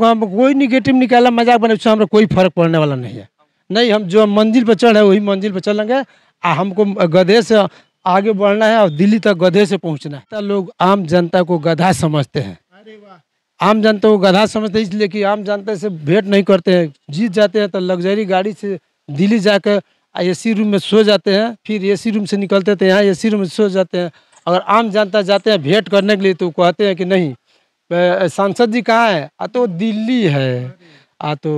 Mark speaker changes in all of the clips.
Speaker 1: पर कोई निगेटिव निकाला मजाक बने उससे हमारा कोई फर्क पड़ने वाला नहीं है नहीं हम जो मंजिल पर चढ़ है वही मंजिल पर चलेंगे आ हमको गधे से आगे बढ़ना है और दिल्ली तक गधे से पहुँचना है लोग आम जनता को गधा समझते हैं आम जनता को गधा समझते हैं इसलिए कि आम जनता से भेंट नहीं करते हैं जीत जाते हैं तो लग्जरी गाड़ी से दिल्ली जाकर ए रूम में सो जाते हैं फिर ए रूम से निकलते थे यहाँ ए रूम में सो जाते हैं अगर आम जनता जाते हैं भेंट करने के लिए तो कहते हैं कि नहीं सांसद जी कहाँ है आ तो दिल्ली है आ तो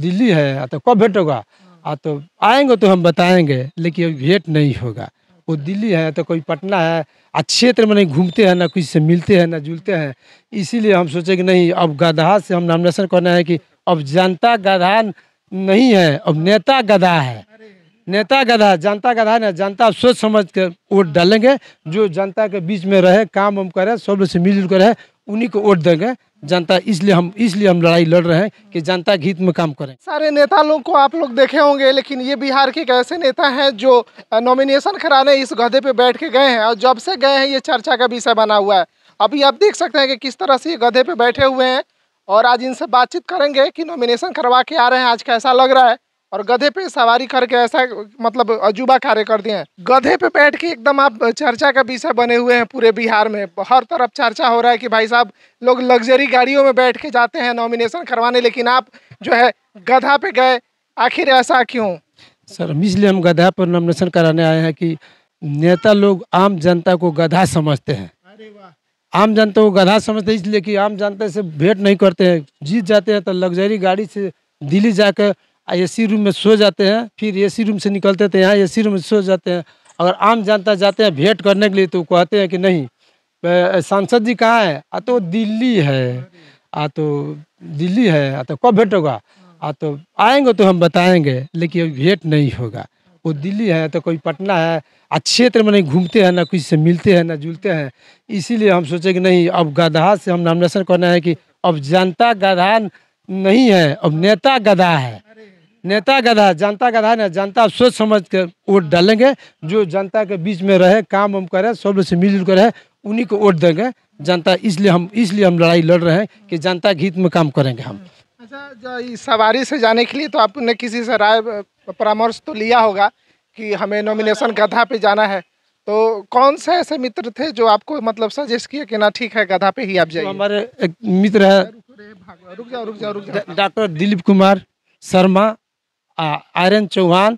Speaker 1: दिल्ली है आ तो कब भेंट होगा आ तो आएंगे तो हम बताएंगे लेकिन भेंट नहीं होगा वो दिल्ली है तो कोई पटना है आ क्षेत्र में नहीं घूमते हैं ना किसी से मिलते हैं ना जुलते हैं इसीलिए हम सोचे कि नहीं अब गधा से हम नामनेशन करना है कि अब जनता गधा नहीं है अब नेता गधा है नेता गधा जनता गधा है ना जनता सोच समझ कर वोट डालेंगे जो जनता के बीच में रहे काम हम करे सब लोग से मिलजुल कर रहे उन्हीं को वोट देंगे जनता इसलिए हम इसलिए हम लड़ाई लड़ रहे हैं कि जनता के हित में काम करें
Speaker 2: सारे नेता लोग को आप लोग देखे होंगे लेकिन ये बिहार के एक ऐसे नेता हैं जो नॉमिनेशन कराने इस गधे पे बैठ के गए हैं और जब से गए हैं ये चर्चा का विषय बना हुआ है अभी आप देख सकते हैं कि किस तरह से ये गधे पे बैठे हुए हैं और आज इनसे बातचीत करेंगे कि नॉमिनेशन करवा के आ रहे हैं आज कैसा लग रहा है और गधे पे सवारी करके ऐसा मतलब अजूबा कार्य कर दिए हैं गधे पे बैठ के एकदम आप चर्चा का विषय बने हुए हैं पूरे बिहार में हर तरफ चर्चा हो रहा है कि भाई साहब लोग लग्जरी गाड़ियों में बैठ के जाते हैं नॉमिनेशन करवाने लेकिन आप जो है गधा पे गए आखिर ऐसा क्यों
Speaker 1: सर इसलिए हम गधा पर नॉमिनेशन कराने आए हैं कि नेता लोग आम जनता को गधा समझते हैं अरे वाह आम जनता को गधा समझते इसलिए कि आम जनता से भेंट नहीं करते हैं जीत जाते हैं तो लग्जरी गाड़ी से दिल्ली जाकर एसी रूम में सो जाते हैं फिर एसी रूम से निकलते थे तो यहाँ एसी रूम में सो जाते हैं अगर आम जनता जाते हैं भेंट करने के लिए तो कहते हैं कि नहीं सांसद जी कहाँ है आ तो दिल्ली है आ तो दिल्ली है आ तो कब भेंट होगा आ तो आएंगे तो हम बताएंगे लेकिन अभी भेंट नहीं होगा वो दिल्ली है तो कोई पटना है आ क्षेत्र में नहीं घूमते हैं ना किसी से मिलते हैं ना जुलते हैं इसीलिए हम सोचे कि नहीं अब गधा से हम नॉमिनेशन करना है कि अब जनता गधा नहीं है अब नेता गधा है नेता गधा जनता गधा ना जनता सोच समझ कर वोट डालेंगे जो जनता के बीच में रहे काम उम करे सब से मिलजुल कर रहे उन्हीं को वोट देंगे जनता इसलिए हम इसलिए हम लड़ाई लड़ रहे हैं कि जनता के हित में काम करेंगे हम
Speaker 2: अच्छा सवारी से जाने के लिए तो आपने किसी से राय परामर्श तो लिया होगा कि हमें नॉमिनेशन गधा पे जाना है तो कौन से ऐसे मित्र थे जो आपको मतलब सजेस्ट किया कि ना ठीक है गधा पे ही आप जाइए
Speaker 1: हमारे एक मित्र है डॉक्टर दिलीप कुमार शर्मा आर्यन चौहान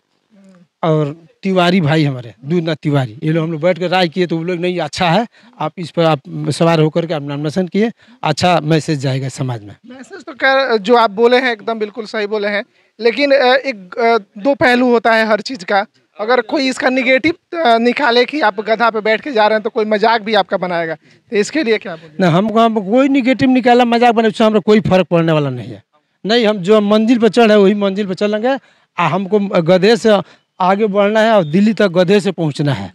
Speaker 1: और तिवारी भाई हमारे दूधना तिवारी ये लोग हम लोग बैठ कर राय किए तो वो लोग नहीं अच्छा है आप इस पर आप सवार होकर के आप नामनेशन किए अच्छा मैसेज जाएगा समाज में
Speaker 2: मैसेज तो कर जो आप बोले हैं एकदम बिल्कुल सही बोले हैं लेकिन एक दो पहलू होता है हर चीज़ का अगर कोई इसका निगेटिव निकाले कि आप गधा पे बैठ के जा रहे हैं तो कोई मजाक भी आपका बनाएगा तो इसके लिए क्या
Speaker 1: ना हमको हम कोई निगेटिव निकाला मजाक बना उससे हमारा कोई फर्क पड़ने वाला नहीं है नहीं हम जो मंजिल पर चढ़ है वही मंजिल पर चलेंगे आ हमको गधे से आगे बढ़ना है और दिल्ली तक गधे से पहुंचना है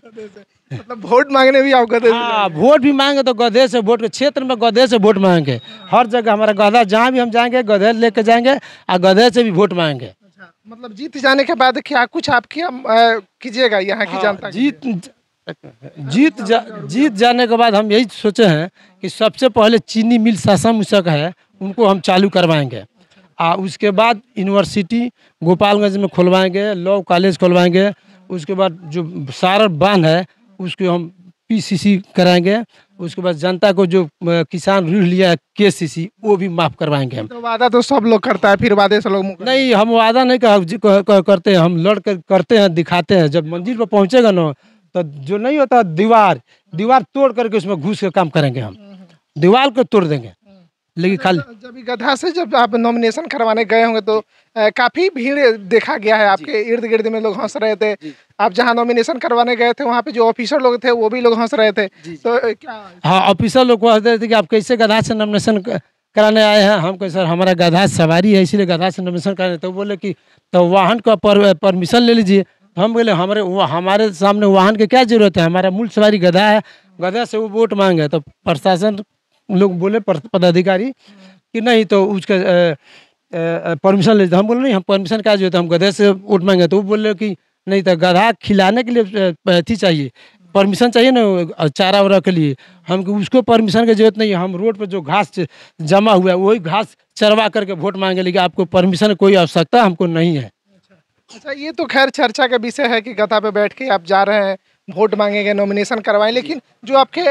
Speaker 1: मतलब वोट मांगने भी आप गधे हाँ, वोट भी मांगे तो गधे से वोट क्षेत्र में गधे से वोट मांगेंगे हाँ। हर जगह हमारा गधा जहाँ भी हम जाएंगे गधे लेके जाएंगे और गधे से भी वोट मांगेंगे अच्छा,
Speaker 2: मतलब जीत जाने के बाद क्या कुछ आप कीजिएगा यहाँ की हाँ, जनता
Speaker 1: जीत जीत जा जीत जाने के बाद हम यही सोचे हैं कि सबसे पहले चीनी मिल सासा मुशक है उनको हम चालू करवाएंगे आ उसके बाद यूनिवर्सिटी गोपालगंज में खुलवाएंगे लॉ कॉलेज खुलवाएंगे उसके बाद जो सारा बांध है उसको हम पीसीसी कराएंगे उसके बाद जनता को जो किसान ऋण लिया है सी वो भी माफ करवाएंगे हम तो
Speaker 2: वादा तो सब लोग करता है फिर वादे से लोग
Speaker 1: नहीं हम वादा नहीं कर, करते हैं हम लड़ कर करते हैं दिखाते हैं जब मंजिल पर पहुँचेगा ना तो जो नहीं होता दीवार दीवार तोड़ करके उसमें घुस के काम करेंगे हम हम्म। दीवार को तोड़ देंगे लेकिन मतलब खाली
Speaker 2: जब गधा से जब आप नॉमिनेशन करवाने गए होंगे तो काफ़ी भीड़ देखा गया है आपके इर्द गिर्द में लोग हंस रहे थे आप जहाँ नॉमिनेशन करवाने गए थे वहाँ पे जो ऑफिसर लोग थे वो भी लोग हंस रहे थे तो क्या
Speaker 1: हाँ ऑफिसर लोग हंस रहे थे कि आप कैसे गधा से नॉमिनेशन कराने आए हैं हम कहे सर हमारा गधा सवारी है इसीलिए गधा से नॉमिनेशन कराने तो बोले कि तो वाहन का परमिशन ले लीजिए हम बोले हमारे हमारे सामने वाहन की क्या जरूरत है हमारा मूल सवारी गधा है गधा से वो वोट मांगे तो प्रशासन लोग बोले पदाधिकारी कि नहीं तो उसका परमिशन लेते तो हम बोले नहीं हम परमिशन का जो है तो हम गधे से वोट मांगे तो वो बोले कि नहीं तो गधा खिलाने के लिए अथी चाहिए परमिशन चाहिए ना चारा वारा के लिए हम उसको परमिशन की जरूरत नहीं है हम रोड पर जो घास जमा हुआ है वही घास चरवा करके वोट मांगे लेकिन आपको परमिशन कोई आवश्यकता हमको नहीं है
Speaker 2: अच्छा ये तो खैर चर्चा का विषय है कि गधा पे बैठ के आप जा रहे हैं वोट मांगेंगे नॉमिनेशन करवाएं लेकिन जो आपके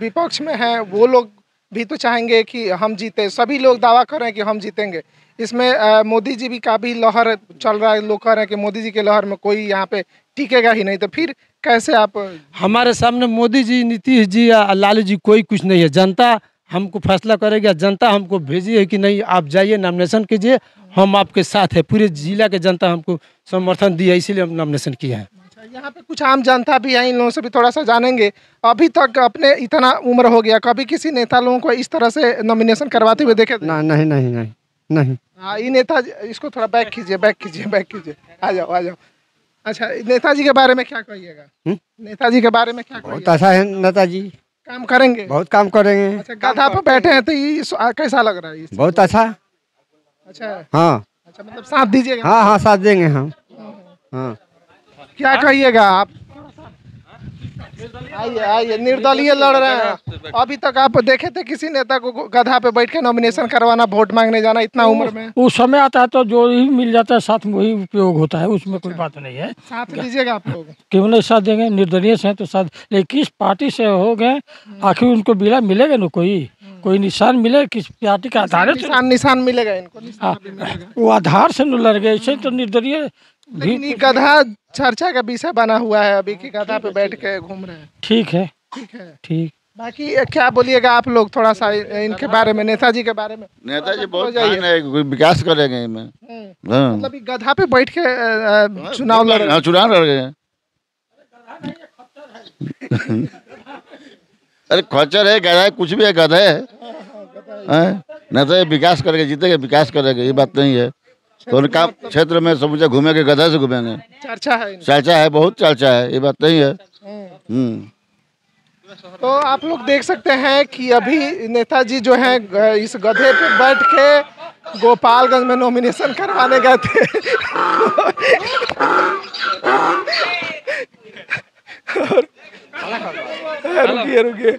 Speaker 2: विपक्ष में हैं वो लोग भी तो चाहेंगे कि हम जीते सभी लोग दावा कर रहे हैं कि हम जीतेंगे इसमें मोदी जी भी काफ़ी लहर चल रहा है लोग कह रहे हैं कि मोदी जी के लहर में कोई यहाँ पे टिकेगा ही नहीं तो फिर कैसे आप
Speaker 1: हमारे सामने मोदी जी नीतीश जी या लालू जी कोई कुछ नहीं है जनता हमको फैसला करेगा जनता हमको भेजी है कि नहीं आप जाइए नॉमिनेशन कीजिए हम आपके साथ है पूरे जिला के जनता हमको समर्थन दिया इसीलिए हम नामिनेशन किए हैं
Speaker 2: यहाँ पे कुछ आम जनता भी है इन लोगों से भी थोड़ा सा जानेंगे अभी तक अपने इतना उम्र हो गया कभी किसी नेता लोगों को इस तरह से नॉमिनेशन करवाते हुए देखे ना नहीं नहीं नहीं नहीं हाँ ये नेता इसको थोड़ा बैक कीजिए बैक कीजिए बैक कीजिए आ जाओ आ जाओ अच्छा नेताजी के बारे में क्या कहिएगा नेताजी के बारे में क्या बहुत
Speaker 1: अच्छा है नेताजी काम करेंगे बहुत काम करेंगे
Speaker 2: अच्छा पर बैठे हैं तो ये कैसा लग रहा है बहुत अच्छा अच्छा हाँ अच्छा मतलब साथ दीजिएगा हाँ हाँ साथ देंगे
Speaker 1: हम हाँ
Speaker 2: क्या कहिएगा आप आइए आइए निर्दलीय लड़ रहे हैं अभी तक आप देखे थे किसी नेता को गधा पे बैठ के नॉमिनेशन करवाना वोट मांगने जाना इतना उम्र में
Speaker 1: उस समय आता है तो जो ही मिल जाता है साथ में वही उपयोग होता है उसमें कोई बात नहीं है
Speaker 2: साथ दीजिएगा आप लोग
Speaker 1: क्यों नहीं साथ देंगे निर्दलीय से हैं तो साथ लेकिन किस पार्टी से हो गए आखिर उनको बिला मिलेगा ना कोई कोई निशान मिले किस पार्टी का आधार निशान
Speaker 2: निशान मिलेगा इनको
Speaker 1: निशान मिलेगा। वो आधार से लड़ गए ऐसे तो निर्दलीय गधा
Speaker 2: चर्चा का विषय बना हुआ है अभी की गधा पे बैठ के घूम रहे हैं ठीक है ठीक है ठीक बाकी क्या बोलिएगा आप लोग थोड़ा सा इनके बारे में नेताजी के बारे में नेताजी बहुत
Speaker 1: कोई विकास करेंगे इनमें हम्म। हाँ। मतलब
Speaker 2: गधा पे बैठ के चुनाव लड़ रहे हाँ, चुनाव
Speaker 1: लड़ गए अरे खच्चर है गधा है कुछ भी है गधा
Speaker 2: है
Speaker 1: न तो ये विकास करेगा जीतेगा विकास करेगा ये बात नहीं है तो उनका क्षेत्र में तो- समझे घूमेंगे गधा से घूमेंगे
Speaker 2: चर्चा है चर्चा
Speaker 1: है बहुत चर्चा है ये बात नहीं है
Speaker 2: हम्म।
Speaker 1: हम्म।
Speaker 2: तो आप लोग देख सकते हैं कि अभी नेताजी जो हैं इस गधे पे बैठ के गोपालगंज में नॉमिनेशन करवाने गए थे और रुकिए रुकिए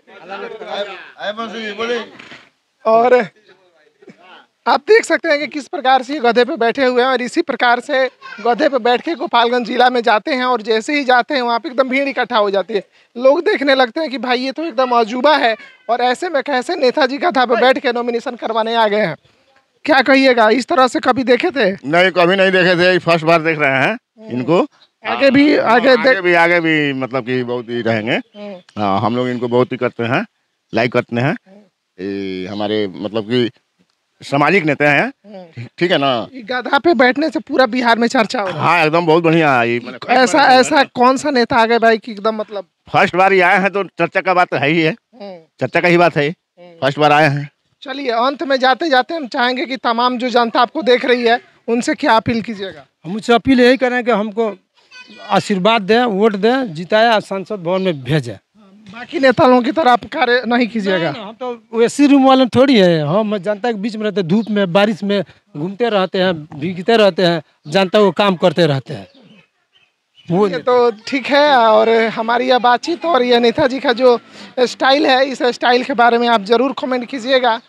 Speaker 2: और आप देख सकते हैं कि किस प्रकार से ये गधे पे बैठे हुए हैं और इसी प्रकार से गधे पे बैठ के गोपालगंज जिला में जाते हैं और जैसे ही जाते हैं वहाँ पे एकदम भीड़ इकट्ठा हो जाती है लोग देखने लगते हैं कि भाई ये तो एकदम अजूबा है और ऐसे में कैसे नेताजी गधा पे बैठ के नॉमिनेशन करवाने आ गए हैं क्या कहिएगा इस तरह से कभी देखे थे नहीं कभी नहीं देखे थे फर्स्ट बार देख रहे हैं इनको हाँ, आगे भी हाँ, आगे आगे भी
Speaker 1: आगे भी मतलब कि बहुत ही रहेंगे
Speaker 2: हम्म।
Speaker 1: हाँ हम लोग इनको बहुत ही करते
Speaker 2: हैं लाइक करते हैं हम्म। हमारे मतलब कि सामाजिक नेता हैं हम्म। ठीक है ना गधा पे बैठने से पूरा बिहार में चर्चा हो हाँ एकदम बहुत बढ़िया आई मतलब ऐसा ऐसा कौन सा नेता आ गए भाई की एकदम मतलब फर्स्ट बार ही आए हैं तो चर्चा का बात है ही है चर्चा का ही बात है फर्स्ट बार आए हैं चलिए अंत में जाते जाते हम चाहेंगे कि तमाम जो जनता आपको देख रही है उनसे क्या अपील कीजिएगा
Speaker 1: हम उससे अपील यही करें कि हमको आशीर्वाद दें वोट दें जिताए और संसद भवन में भेजें बाकी नेता लोगों की तरह आप कार्य नहीं कीजिएगा हम तो सी रूम वाले थोड़ी है हम जनता के बीच में रहते धूप में बारिश में घूमते रहते हैं भीगते रहते हैं जनता को काम करते रहते हैं
Speaker 2: वो ये तो ठीक है और हमारी यह बातचीत और यह नेता जी का जो स्टाइल है इस स्टाइल के बारे में आप ज़रूर कमेंट कीजिएगा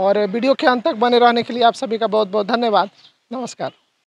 Speaker 2: और वीडियो के अंत तक बने रहने के लिए आप सभी का बहुत बहुत धन्यवाद नमस्कार